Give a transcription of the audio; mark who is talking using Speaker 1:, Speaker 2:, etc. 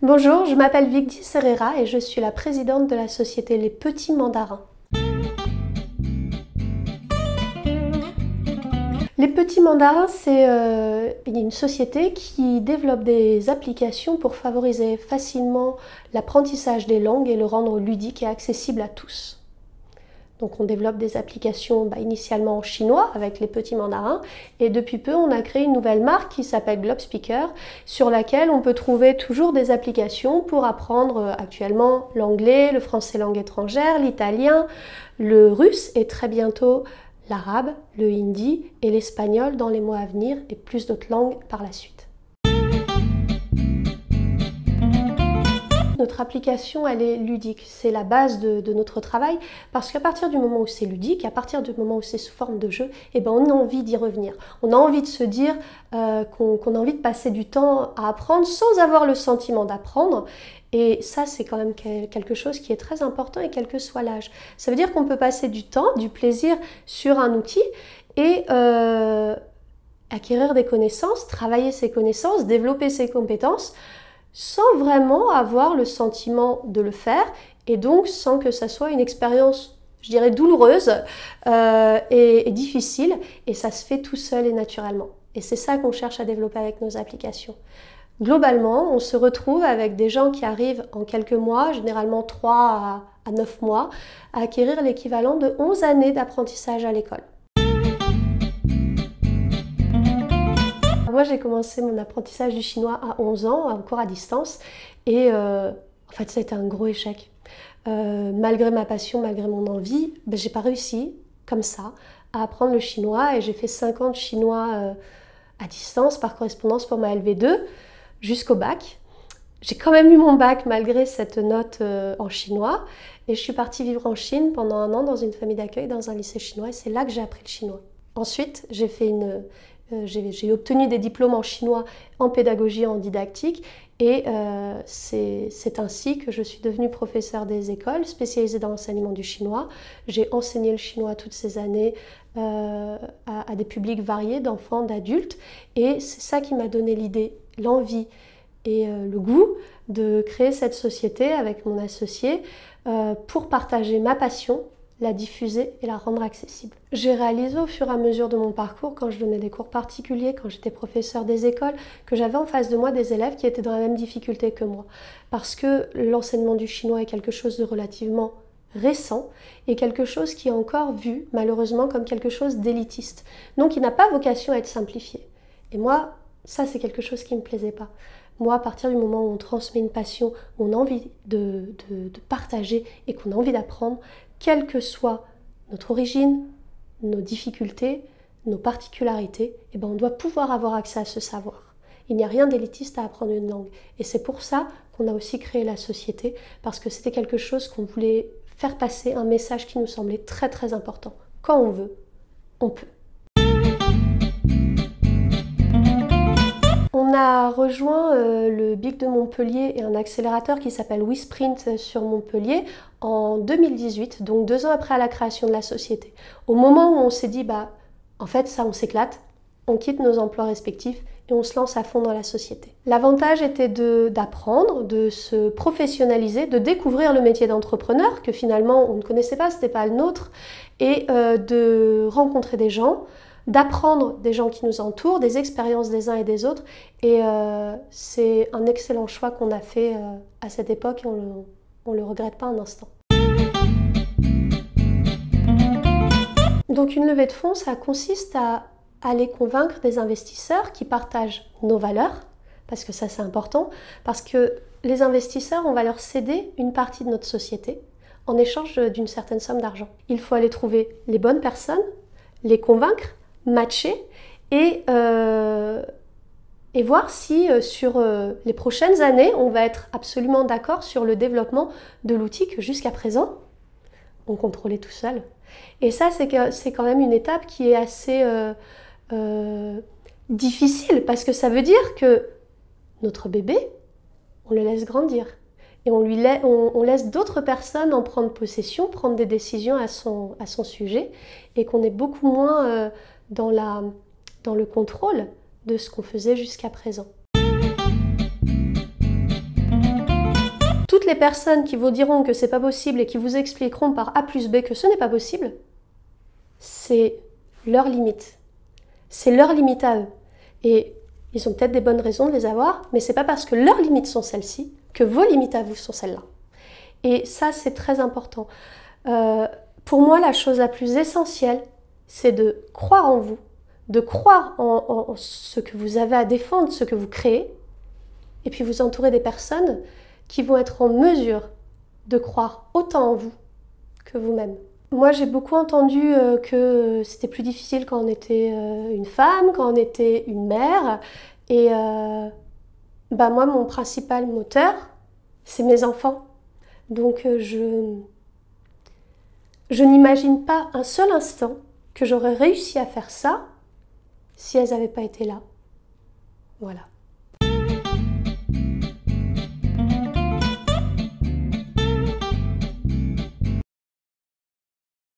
Speaker 1: Bonjour, je m'appelle Victi Serrera et je suis la présidente de la société Les Petits Mandarins. Les Petits Mandarins, c'est euh, une société qui développe des applications pour favoriser facilement l'apprentissage des langues et le rendre ludique et accessible à tous. Donc on développe des applications bah, initialement en chinois avec les petits mandarins et depuis peu on a créé une nouvelle marque qui s'appelle Globespeaker sur laquelle on peut trouver toujours des applications pour apprendre euh, actuellement l'anglais, le français langue étrangère, l'italien, le russe et très bientôt l'arabe, le hindi et l'espagnol dans les mois à venir et plus d'autres langues par la suite. Notre application, elle est ludique. C'est la base de, notre travail parce qu'à partir du moment où c'est ludique, à partir du moment où c'est sous forme de jeu, eh ben, on a envie d'y revenir. On a envie de se dire euh, qu'on a envie de passer du temps à apprendre sans avoir le sentiment d'apprendre. Et ça, c'est quand même quelque chose qui est très important et quel que soit l'âge. Ça veut dire qu'on peut passer du temps, du plaisir sur un outil et euh, acquérir des connaissances, travailler ses connaissances, développer ses compétences sans vraiment avoir le sentiment de le faire et donc sans que ça soit une expérience, je dirais, douloureuse euh, et, difficile. Et ça se fait tout seul et naturellement. Et c'est ça qu'on cherche à développer avec nos applications. Globalement, on se retrouve avec des gens qui arrivent en quelques mois, généralement 3 à 9 mois, à acquérir l'équivalent de 11 années d'apprentissage à l'école. Moi, j'ai commencé mon apprentissage du chinois à 11 ans, en cours à distance, et euh, en fait, ça a été un gros échec. Euh, malgré ma passion, malgré mon envie, ben, j'ai pas réussi, comme ça, à apprendre le chinois, et j'ai fait 50 chinois euh, à distance, par correspondance pour ma LV2, jusqu'au bac. J'ai quand même eu mon bac malgré cette note en chinois, et je suis partie vivre en Chine pendant un an dans une famille d'accueil, dans un lycée chinois, et c'est là que j'ai appris le chinois. Ensuite, j'ai fait une, euh, j'ai obtenu des diplômes en chinois, en pédagogie, en didactique. Et euh, c'est ainsi que je suis devenue professeure des écoles spécialisée dans l'enseignement du chinois. J'ai enseigné le chinois toutes ces années euh, à, des publics variés, d'enfants, d'adultes. Et c'est ça qui m'a donné l'idée, l'envie et le goût de créer cette société avec mon associé pour partager ma passion, la diffuser et la rendre accessible. J'ai réalisé au fur et à mesure de mon parcours, quand je donnais des cours particuliers, quand j'étais professeur des écoles, que j'avais en face de moi des élèves qui étaient dans la même difficulté que moi. Parce que l'enseignement du chinois est quelque chose de relativement récent et quelque chose qui est encore vu malheureusement comme quelque chose d'élitiste. Donc il n'a pas vocation à être simplifié. Et moi, ça c'est quelque chose qui ne me plaisait pas. Moi, à partir du moment où on transmet une passion, où on a envie de, partager et qu'on a envie d'apprendre, quelle que soit notre origine, nos difficultés, nos particularités, eh ben on doit pouvoir avoir accès à ce savoir. Il n'y a rien d'élitiste à apprendre une langue. Et c'est pour ça qu'on a aussi créé la société, parce que c'était quelque chose qu'on voulait faire passer, un message qui nous semblait très très important. Quand on veut, on peut. rejoint euh, le BIC de Montpellier et un accélérateur qui s'appelle WeSprint sur Montpellier en 2018, donc deux ans après la création de la société. Au moment où on s'est dit, bah, en fait, ça, on s'éclate, on quitte nos emplois respectifs et on se lance à fond dans la société. L'avantage était d'apprendre, de, se professionnaliser, de découvrir le métier d'entrepreneur que finalement on ne connaissait pas, ce n'était pas le nôtre, et euh, de rencontrer des gens, d'apprendre des gens qui nous entourent, des expériences des uns et des autres. Et euh, c'est un excellent choix qu'on a fait euh, à cette époque et on le, on le regrette pas un instant. Donc une levée de fonds, ça consiste à aller convaincre des investisseurs qui partagent nos valeurs, parce que ça c'est important, parce que les investisseurs, on va leur céder une partie de notre société en échange d'une certaine somme d'argent. Il faut aller trouver les bonnes personnes, les convaincre, matcher et, euh, et voir si euh, sur euh, les prochaines années, on va être absolument d'accord sur le développement de l'outil que jusqu'à présent, on contrôlait tout seul. Et ça, c'est quand même une étape qui est assez difficile parce que ça veut dire que notre bébé, on le laisse grandir et on, lui on, laisse d'autres personnes en prendre possession, prendre des décisions à son, à son sujet, et qu'on est beaucoup moins dans, la, dans le contrôle de ce qu'on faisait jusqu'à présent. Toutes les personnes qui vous diront que c'est pas possible et qui vous expliqueront par A plus B que ce n'est pas possible, c'est leur limite. C'est leur limite à eux. Et ils ont peut-être des bonnes raisons de les avoir, mais c'est pas parce que leurs limites sont celles-ci que vos limites à vous sont celles-là. Et ça, c'est très important. Euh, pour moi, la chose la plus essentielle, c'est de croire en vous, de croire en, ce que vous avez à défendre, ce que vous créez, et puis vous entourer des personnes qui vont être en mesure de croire autant en vous que vous-même. Moi, j'ai beaucoup entendu euh, que c'était plus difficile quand on était euh, une femme, quand on était une mère, et euh, bah moi, mon principal moteur, c'est mes enfants. Donc je je n'imagine pas un seul instant que j'aurais réussi à faire ça si elles n'avaient pas été là. Voilà.